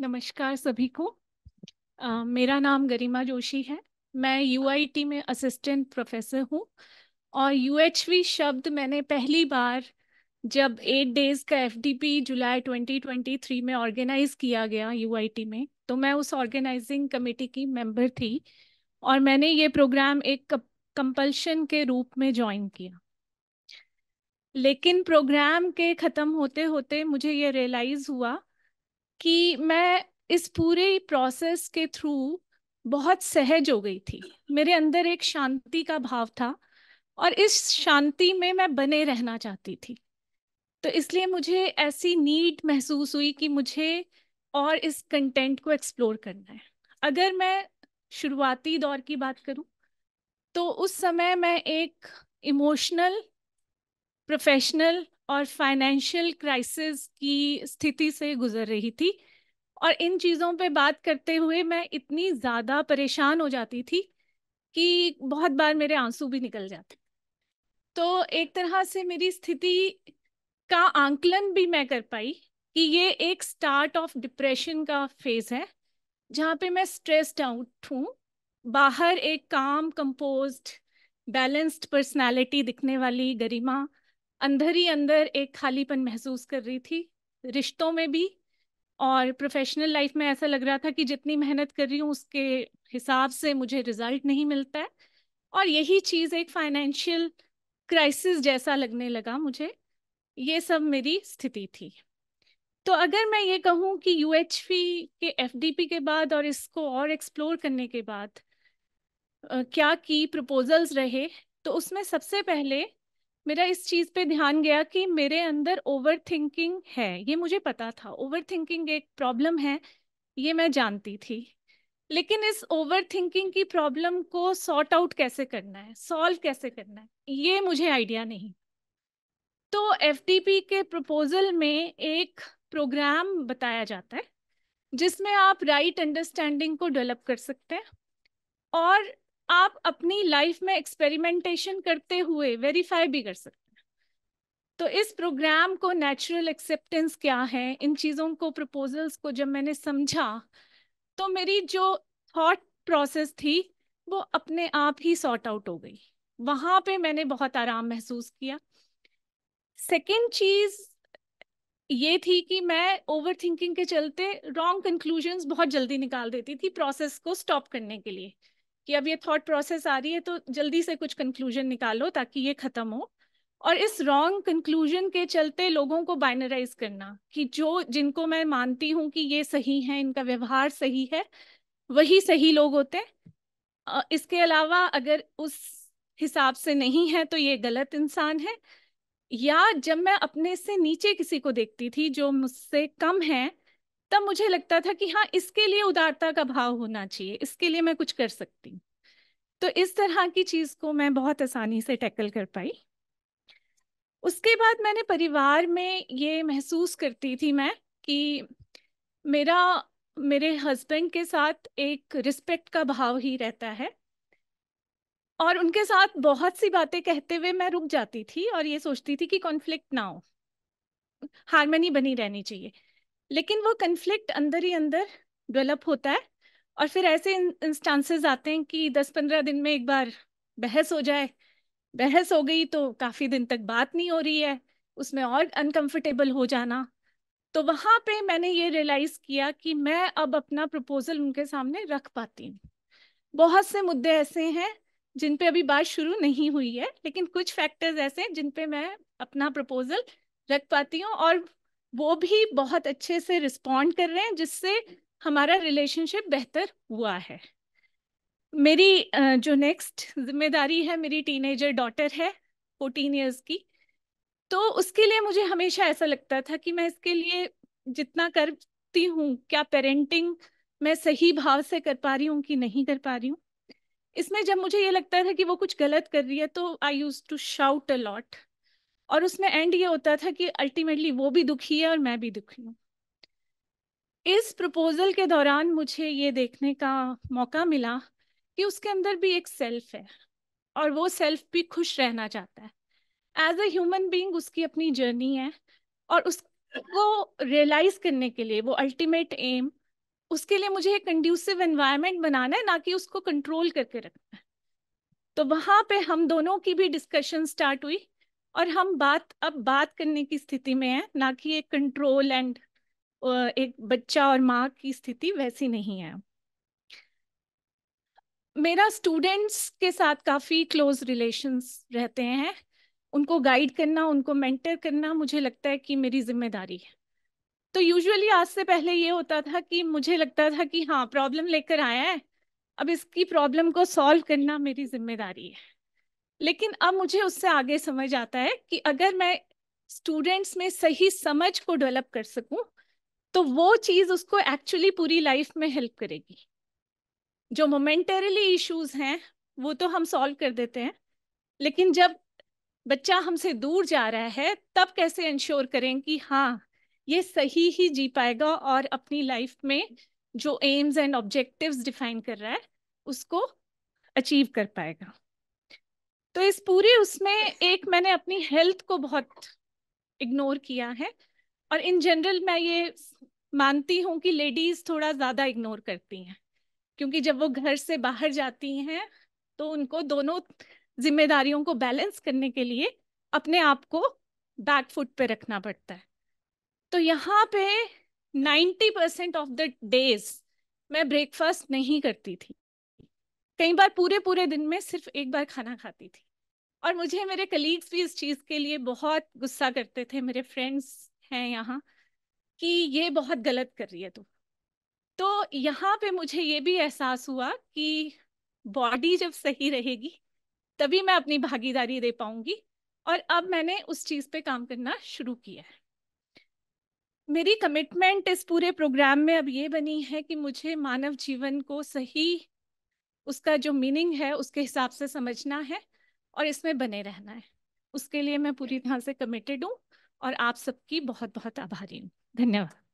नमस्कार सभी को uh, मेरा नाम गरिमा जोशी है मैं यूआईटी में असिस्टेंट प्रोफेसर हूँ और यूएचवी शब्द मैंने पहली बार जब एट डेज का एफडीपी जुलाई 2023 में ऑर्गेनाइज किया गया यूआईटी में तो मैं उस ऑर्गेनाइजिंग कमेटी की मेंबर थी और मैंने ये प्रोग्राम एक कंपल्शन के रूप में ज्वाइन किया लेकिन प्रोग्राम के ख़त्म होते होते मुझे ये रियलाइज़ हुआ कि मैं इस पूरे प्रोसेस के थ्रू बहुत सहज हो गई थी मेरे अंदर एक शांति का भाव था और इस शांति में मैं बने रहना चाहती थी तो इसलिए मुझे ऐसी नीड महसूस हुई कि मुझे और इस कंटेंट को एक्सप्लोर करना है अगर मैं शुरुआती दौर की बात करूं तो उस समय मैं एक इमोशनल प्रोफेशनल और फाइनेंशियल क्राइसिस की स्थिति से गुजर रही थी और इन चीज़ों पे बात करते हुए मैं इतनी ज़्यादा परेशान हो जाती थी कि बहुत बार मेरे आंसू भी निकल जाते तो एक तरह से मेरी स्थिति का आंकलन भी मैं कर पाई कि ये एक स्टार्ट ऑफ डिप्रेशन का फेज है जहाँ पे मैं स्ट्रेस्ड आउट हूँ बाहर एक काम कंपोज्ड बैलेंस्ड पर्सनालिटी दिखने वाली गरिमा अंदर ही अंदर एक खालीपन महसूस कर रही थी रिश्तों में भी और प्रोफेशनल लाइफ में ऐसा लग रहा था कि जितनी मेहनत कर रही हूँ उसके हिसाब से मुझे रिजल्ट नहीं मिलता है और यही चीज़ एक फाइनेंशियल क्राइसिस जैसा लगने लगा मुझे ये सब मेरी स्थिति थी तो अगर मैं ये कहूँ कि यू के एफ के बाद और इसको और एक्सप्लोर करने के बाद क्या की प्रपोजल्स रहे तो उसमें सबसे पहले मेरा इस चीज पे ध्यान गया कि मेरे अंदर ओवर थिंकिंग है ये मुझे पता था ओवर थिंकिंग एक प्रॉब्लम है ये मैं जानती थी लेकिन इस ओवर थिंकिंग की प्रॉब्लम को सॉर्ट आउट कैसे करना है सॉल्व कैसे करना है ये मुझे आइडिया नहीं तो एफ के प्रपोजल में एक प्रोग्राम बताया जाता है जिसमें आप राइट right अंडरस्टैंडिंग को डेवलप कर सकते हैं और आप अपनी लाइफ में एक्सपेरिमेंटेशन करते हुए वेरीफाई भी कर सकते हैं तो इस प्रोग्राम को नेचुरल एक्सेप्टेंस क्या है इन चीज़ों को प्रपोजल्स को जब मैंने समझा तो मेरी जो थॉट प्रोसेस थी वो अपने आप ही सॉर्ट आउट हो गई वहाँ पे मैंने बहुत आराम महसूस किया सेकेंड चीज़ ये थी कि मैं ओवर थिंकिंग के चलते रॉन्ग कंक्लूजन्स बहुत जल्दी निकाल देती थी प्रोसेस को स्टॉप करने के लिए कि अब ये थॉट प्रोसेस आ रही है तो जल्दी से कुछ कंक्लूजन निकालो ताकि ये खत्म हो और इस रॉन्ग कंक्लूजन के चलते लोगों को बाइनराइज करना कि जो जिनको मैं मानती हूँ कि ये सही है इनका व्यवहार सही है वही सही लोग होते हैं इसके अलावा अगर उस हिसाब से नहीं है तो ये गलत इंसान है या जब मैं अपने से नीचे किसी को देखती थी जो मुझसे कम है तब मुझे लगता था कि हाँ इसके लिए उदारता का भाव होना चाहिए इसके लिए मैं कुछ कर सकती हूँ तो इस तरह की चीज को मैं बहुत आसानी से टैकल कर पाई उसके बाद मैंने परिवार में ये महसूस करती थी मैं कि मेरा मेरे हस्बैंड के साथ एक रिस्पेक्ट का भाव ही रहता है और उनके साथ बहुत सी बातें कहते हुए मैं रुक जाती थी और ये सोचती थी कि कॉन्फ्लिक्ट ना हो हारमनी बनी रहनी चाहिए लेकिन वो कन्फ्लिक्ट अंदर ही अंदर डेवलप होता है और फिर ऐसे इंस्टांसेस आते हैं कि दस पंद्रह दिन में एक बार बहस हो जाए बहस हो गई तो काफ़ी दिन तक बात नहीं हो रही है उसमें और अनकंफर्टेबल हो जाना तो वहाँ पे मैंने ये रियलाइज़ किया कि मैं अब अपना प्रपोज़ल उनके सामने रख पाती हूँ बहुत से मुद्दे ऐसे हैं जिन पे अभी बात शुरू नहीं हुई है लेकिन कुछ फैक्टर्स ऐसे हैं जिन पे मैं अपना प्रपोज़ल रख पाती हूँ और वो भी बहुत अच्छे से रिस्पॉन्ड कर रहे हैं जिससे हमारा रिलेशनशिप बेहतर हुआ है मेरी जो नेक्स्ट जिम्मेदारी है मेरी टीनेजर डॉटर है फोर्टीन ईयर्स की तो उसके लिए मुझे हमेशा ऐसा लगता था कि मैं इसके लिए जितना करती हूँ क्या पेरेंटिंग मैं सही भाव से कर पा रही हूँ कि नहीं कर पा रही हूँ इसमें जब मुझे ये लगता था कि वो कुछ गलत कर रही है तो I use to shout a lot और उसमें एंड ये होता था कि अल्टीमेटली वो भी दुखी है और मैं भी दुखी हूँ इस प्रपोजल के दौरान मुझे ये देखने का मौका मिला कि उसके अंदर भी एक सेल्फ है और वो सेल्फ भी खुश रहना चाहता है एज ए ह्यूमन बींग उसकी अपनी जर्नी है और उसको रियलाइज करने के लिए वो अल्टीमेट एम उसके लिए मुझे एक कंड्यूसिव एनवायरमेंट बनाना है ना कि उसको कंट्रोल करके रखना है तो वहां पे हम दोनों की भी डिस्कशन स्टार्ट हुई और हम बात अब बात करने की स्थिति में है ना कि एक कंट्रोल एंड एक बच्चा और माँ की स्थिति वैसी नहीं है मेरा स्टूडेंट्स के साथ काफ़ी क्लोज रिलेशंस रहते हैं उनको गाइड करना उनको मेंटर करना मुझे लगता है कि मेरी जिम्मेदारी है तो यूजुअली आज से पहले ये होता था कि मुझे लगता था कि हाँ प्रॉब्लम लेकर आया है अब इसकी प्रॉब्लम को सॉल्व करना मेरी जिम्मेदारी है लेकिन अब मुझे उससे आगे समझ आता है कि अगर मैं स्टूडेंट्स में सही समझ को डेवलप कर सकूं तो वो चीज उसको एक्चुअली पूरी लाइफ में हेल्प करेगी जो मोमेंटरली इश्यूज हैं वो तो हम सॉल्व कर देते हैं लेकिन जब बच्चा हमसे दूर जा रहा है तब कैसे इंश्योर करें कि हाँ ये सही ही जी पाएगा और अपनी लाइफ में जो एम्स एंड ऑब्जेक्टिव्स डिफाइन कर रहा है उसको अचीव कर पाएगा तो इस पूरे उसमें एक मैंने अपनी हेल्थ को बहुत इग्नोर किया है और इन जनरल मैं ये मानती हूँ कि लेडीज थोड़ा ज्यादा इग्नोर करती हैं क्योंकि जब वो घर से बाहर जाती हैं तो उनको दोनों जिम्मेदारियों को बैलेंस करने के लिए अपने आप को बैक फुट पे रखना पड़ता है तो यहाँ पे 90 परसेंट ऑफ द डेज मैं ब्रेकफास्ट नहीं करती थी कई बार पूरे पूरे दिन में सिर्फ एक बार खाना खाती थी और मुझे मेरे कलीग्स भी इस चीज़ के लिए बहुत गुस्सा करते थे मेरे फ्रेंड्स हैं यहाँ कि ये बहुत गलत कर रही है तू तो यहाँ पे मुझे ये भी एहसास हुआ कि बॉडी जब सही रहेगी तभी मैं अपनी भागीदारी दे पाऊंगी और अब मैंने उस चीज़ पे काम करना शुरू किया है मेरी कमिटमेंट इस पूरे प्रोग्राम में अब ये बनी है कि मुझे मानव जीवन को सही उसका जो मीनिंग है उसके हिसाब से समझना है और इसमें बने रहना है उसके लिए मैं पूरी तरह से कमिटेड हूँ और आप सबकी बहुत बहुत आभारी हूँ धन्यवाद